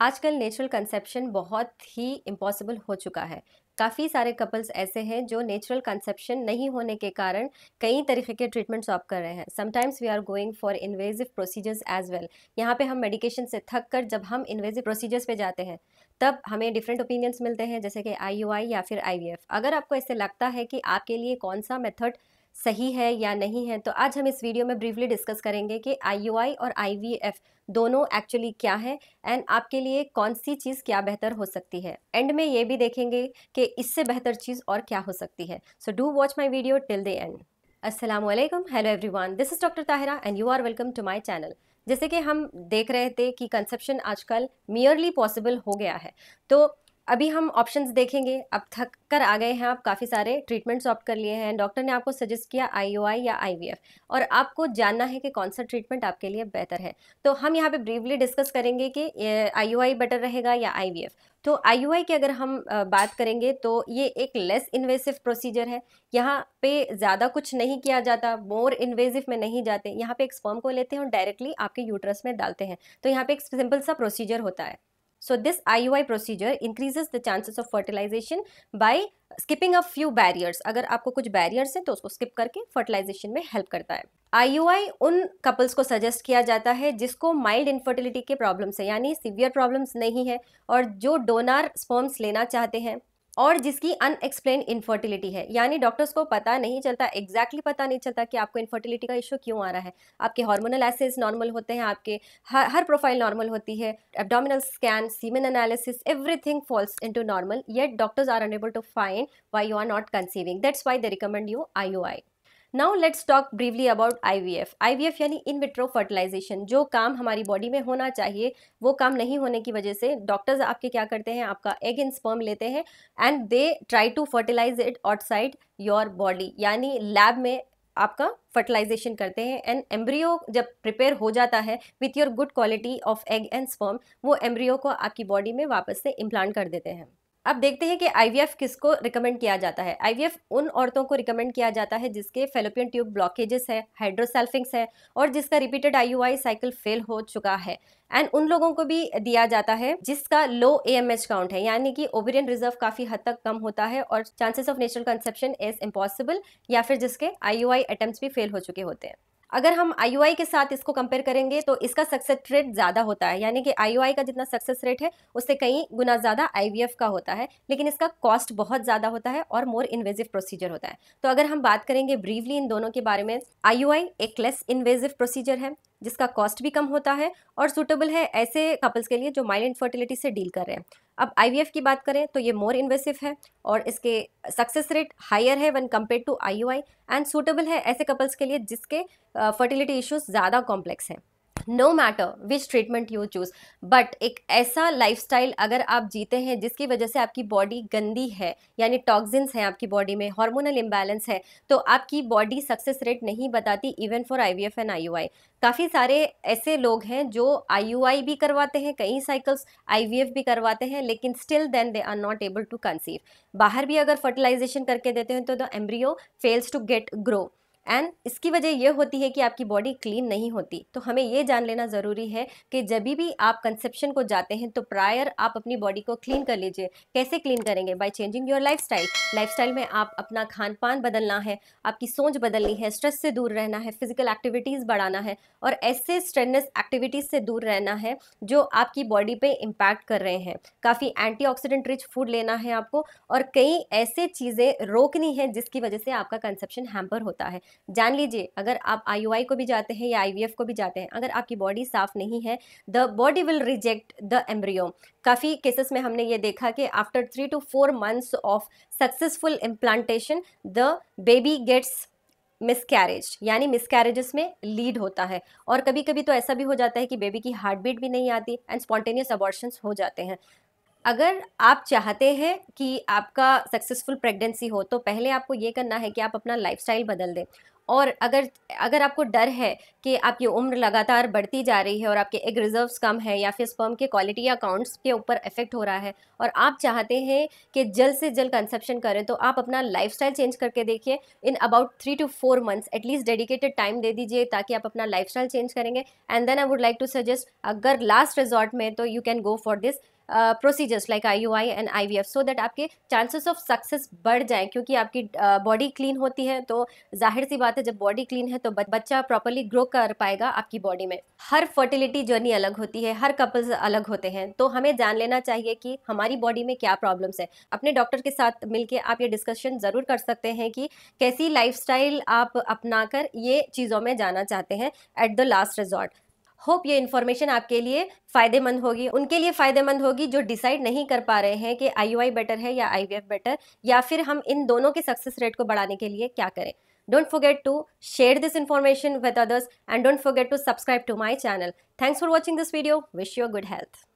आजकल natural conception बहुत ही impossible हो चुका है काफ़ी सारे कपल्स ऐसे हैं जो नेचुरल कंसेप्शन नहीं होने के कारण कई तरीके के ट्रीटमेंट्स ऑप कर रहे हैं sometimes we are going for invasive procedures as well यहाँ पे हम मेडिकेशन से थक कर जब हम इन्वेजिव प्रोसीजर्स पे जाते हैं तब हमें डिफरेंट ओपिनियंस मिलते हैं जैसे कि आई या फिर आई अगर आपको ऐसे लगता है कि आपके लिए कौन सा मेथड सही है या नहीं है तो आज हम इस वीडियो में ब्रीफली डिस्कस करेंगे कि आई और आई दोनों एक्चुअली क्या है एंड आपके लिए कौन सी चीज़ क्या बेहतर हो सकती है एंड में ये भी देखेंगे कि इससे बेहतर चीज़ और क्या हो सकती है so do watch my video till the end असलम hello one this is doctor Tahira and you are welcome to my channel जैसे कि हम देख रहे थे कि कंसेप्शन आजकल मियरली पॉसिबल हो गया है तो अभी हम ऑप्शंस देखेंगे अब थक कर आ गए हैं आप काफ़ी सारे ट्रीटमेंट्स ऑप्ट कर लिए हैं डॉक्टर ने आपको सजेस्ट किया आईओआई या आईवीएफ और आपको जानना है कि कौन सा ट्रीटमेंट आपके लिए बेहतर है तो हम यहाँ पे ब्रीफली डिस्कस करेंगे कि आईओआई बेटर रहेगा या आईवीएफ तो आई की अगर हम बात करेंगे तो ये एक लेस इन्वेसिव प्रोसीजर है यहाँ पे ज़्यादा कुछ नहीं किया जाता मोर इन्वेसिव में नहीं जाते यहाँ पे एक स्पर्म को लेते हैं और डायरेक्टली आपके यूट्रस में डालते हैं तो यहाँ पे एक सिंपल सा प्रोसीजर होता है So this IUI procedure increases the chances of fertilization by skipping a few barriers. agar aapko kuch barriers हैं to usko skip karke fertilization mein help karta hai IUI उन कपल्स को suggest किया जाता है जिसको mild infertility के problems है यानी सीवियर प्रॉब्लम्स नहीं है और जो डोनार स्पर्म्स लेना चाहते हैं और जिसकी अनएक्सप्लेन इन्फर्टिलिटी है यानी डॉक्टर्स को पता नहीं चलता एग्जैक्टली exactly पता नहीं चलता कि आपको इन्फर्टिलिटी का इशू क्यों आ रहा है आपके हार्मोनल एसिड्स नॉर्मल होते हैं आपके हर हर प्रोफाइल नॉर्मल होती है abdominal scan semen analysis everything falls in normal yet doctors are unable to find why you are not conceiving that's why they recommend you I now let's talk briefly about IVF IVF यानी in vitro fertilisation जो काम हमारी body में होना चाहिए वो काम नहीं होने की वजह से डॉक्टर्स आपके क्या करते हैं आपका एग एंड स्पर्म लेते हैं and they try to fertilize it outside your body यानी लैब में आपका फर्टिलाइजेशन करते हैं एंड एम्ब्रियो जब प्रिपेयर हो जाता है with your good quality of egg and sperm वो एम्ब्रियो को आपकी बॉडी में वापस से इम्प्लांट कर देते हैं अब देखते हैं कि आईवीएफ किसको रिकमेंड किया जाता है आईवीएफ उन औरतों को रिकमेंड किया जाता है जिसके फेलोपियन ट्यूब ब्लॉकेजेस है हाइड्रोसेल्फिंग्स है और जिसका रिपीटेड आईयूआई साइकिल फेल हो चुका है एंड उन लोगों को भी दिया जाता है जिसका लो एएमएच काउंट है यानी कि ओवेरियन रिजर्व काफ़ी हद तक कम होता है और chances of natural conception is impossible या फिर जिसके आईयूआई अटेम्प्ट्स भी फेल हो चुके होते हैं अगर हम आई के साथ इसको कंपेयर करेंगे तो इसका सक्सेस रेट ज़्यादा होता है यानी कि आई का जितना सक्सेस रेट है उससे कई गुना ज़्यादा आई का होता है लेकिन इसका कॉस्ट बहुत ज़्यादा होता है और मोर इन्वेजिव प्रोसीजर होता है तो अगर हम बात करेंगे ब्रीफली इन दोनों के बारे में आई एक लेस इन्वेजिव प्रोसीजर है जिसका कॉस्ट भी कम होता है और सूटेबल है ऐसे कपल्स के लिए जो माइल्ड इनफर्टिलिटी से डील कर रहे हैं अब आई की बात करें तो ये मोर इन्वेसिव है और इसके सक्सेस रेट हायर है one compare to I and suitable है ऐसे कपल्स के लिए जिसके फर्टिलिटी इश्यूज़ ज़्यादा कॉम्प्लेक्स हैं no matter which treatment you choose but एक ऐसा स्टाइल अगर आप जीते हैं जिसकी वजह से आपकी बॉडी गंदी है यानी टॉक्सिन्स हैं आपकी बॉडी में हार्मोनल इम्बैलेंस है तो आपकी बॉडी सक्सेस रेट नहीं बताती even for F and I काफ़ी सारे ऐसे लोग हैं जो आई भी करवाते हैं कई साइकिल्स एफ भी करवाते हैं लेकिन still then they are not able to conceive बाहर भी अगर फर्टिलाइजेशन करके देते हैं तो the embryo fails to get grow and इसकी वजह यह होती है कि आपकी बॉडी क्लीन नहीं होती तो हमें ये जान लेना ज़रूरी है कि जब भी आप कंसेप्शन को जाते हैं तो प्रायर आप अपनी बॉडी को क्लीन कर लीजिए कैसे क्लीन करेंगे by changing your lifestyle में आप अपना खान पान बदलना है आपकी सोच बदलनी है स्ट्रेस से दूर रहना है फिजिकल एक्टिविटीज़ बढ़ाना है और ऐसे स्ट्रेनस एक्टिविटीज़ से दूर रहना है जो आपकी बॉडी पर इम्पैक्ट कर रहे हैं काफ़ी ऑक्सीडेंट रिच फूड लेना है आपको और कई ऐसे चीज़ें रोकनी है जिसकी वजह से आपका कंसेप्शन हैम्पर होता है जान लीजिए अगर आप आई को भी जाते हैं या आई को भी जाते हैं अगर आपकी बॉडी साफ नहीं है the body will reject the embryo काफ़ी केसेस में हमने ये देखा कि after three to four months of successful implantation the baby gets miscarriage यानी मिसकैरेजेस में लीड होता है और कभी कभी तो ऐसा भी हो जाता है कि बेबी की हार्ट बीट भी नहीं आती एंड स्पॉन्टेनियस अबॉर्शंस हो जाते हैं अगर आप चाहते हैं कि आपका सक्सेसफुल प्रेगनेंसी हो तो पहले आपको ये करना है कि आप अपना लाइफस्टाइल बदल दें और अगर अगर आपको डर है कि आपकी उम्र लगातार बढ़ती जा रही है और आपके एग रिजर्व्स कम है या फिर स्पर्म के क्वालिटी या अकाउंट्स के ऊपर इफेक्ट हो रहा है और आप चाहते हैं कि जल्द से जल्द कंसेप्शन करें तो आप अपना लाइफ चेंज करके देखिए in about three to four months at least dedicated time दे दीजिए ताकि आप अपना लाइफ चेंज करेंगे and then I would like to suggest अगर लास्ट रिजॉर्ट में तो you can go for this procedures like I and I so that आपके चांसेस ऑफ सक्सेस बढ़ जाए क्योंकि आपकी बॉडी क्लीन होती है तो जाहिर सी बात है जब बॉडी क्लीन है तो बच्चा प्रॉपरली ग्रो कर पाएगा आपकी बॉडी में हर फर्टिलिटी जर्नी अलग होती है हर कपल्स अलग होते हैं तो हमें जान लेना चाहिए कि हमारी बॉडी में क्या प्रॉब्लम्स है अपने डॉक्टर के साथ मिलकर आप ये डिस्कशन ज़रूर कर सकते हैं कि कैसी स्टाइल आप कर ये चीज़ों में जाना चाहते हैं at the last resort hope ये इन्फॉर्मेशन आपके लिए फायदेमंद होगी उनके लिए फायदेमंद होगी जो डिसाइड नहीं कर पा रहे हैं कि आई बेटर है या आई बेटर या फिर हम इन दोनों के सक्सेस रेट को बढ़ाने के लिए क्या करें don't forget to share this information with others and don't forget to subscribe to my channel thanks for watching this video wish your good health